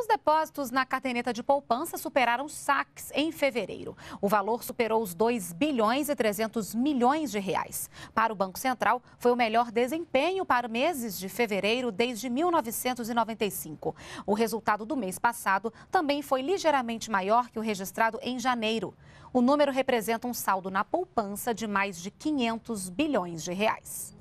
Os depósitos na caderneta de poupança superaram saques em fevereiro. O valor superou os 2 bilhões e 300 milhões de reais. Para o Banco Central, foi o melhor desempenho para meses de fevereiro desde 1995. O resultado do mês passado também foi ligeiramente maior que o registrado em janeiro. O número representa um saldo na poupança de mais de 500 bilhões de reais.